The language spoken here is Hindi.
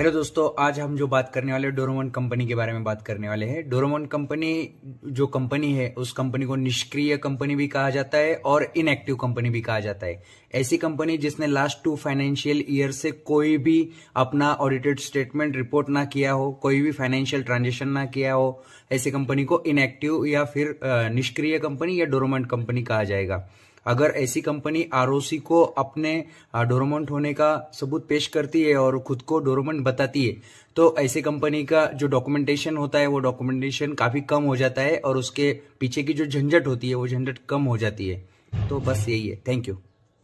हेलो दोस्तों आज हम जो बात करने वाले डोरोमोन कंपनी के बारे में बात करने वाले हैं डोरोमोन कंपनी जो कंपनी है उस कंपनी को निष्क्रिय कंपनी भी कहा जाता है और इनएक्टिव कंपनी भी कहा जाता है ऐसी कंपनी जिसने लास्ट टू फाइनेंशियल ईयर से कोई भी अपना ऑडिटेड स्टेटमेंट रिपोर्ट ना किया हो कोई भी फाइनेंशियल ट्रांजेक्शन ना किया हो ऐसी कंपनी को इनएक्टिव या फिर निष्क्रिय कंपनी या डोरोमोन कंपनी कहा जाएगा अगर ऐसी कंपनी आर को अपने डोरोमेंट होने का सबूत पेश करती है और खुद को डोरोमेंट बताती है तो ऐसे कंपनी का जो डॉक्यूमेंटेशन होता है वो डॉक्यूमेंटेशन काफ़ी कम हो जाता है और उसके पीछे की जो झंझट होती है वो झंझट कम हो जाती है तो बस यही है थैंक यू